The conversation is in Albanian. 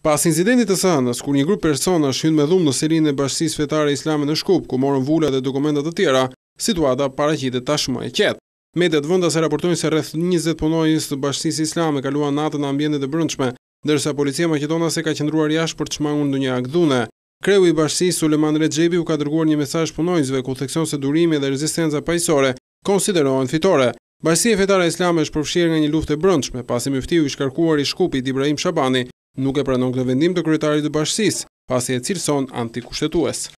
Pas incidentit të sëndës, kur një grupë persona shqyën me dhumë në sirin e bashkësis fetare islamin në shkup, ku morën vula dhe dokumentat të tjera, situata para tashmë e qetë. Medet vënda se raportojnë se rreth 20 punojnës të bashkësis islami kaluan natë në ambjendit e brëndshme, dërsa policia Macedona se ka qëndruar jash për të shmangun në një agdhune. Kreu i bashkësis Suleman Rejbi u ka dërguar një mesaj punojnësve, ku theksion se durimi dhe rezistenza pajësore konsiderohen fitore. Bashkësia fetare islame është përfshirë nga një luft e brëndshme, pasi mëftiju i shkarkuar i shkupit Ibrahim Shabani, nuk e pranon këtë vendim të kryetarit të bashkisë, pasi e cilëson antikushtetues.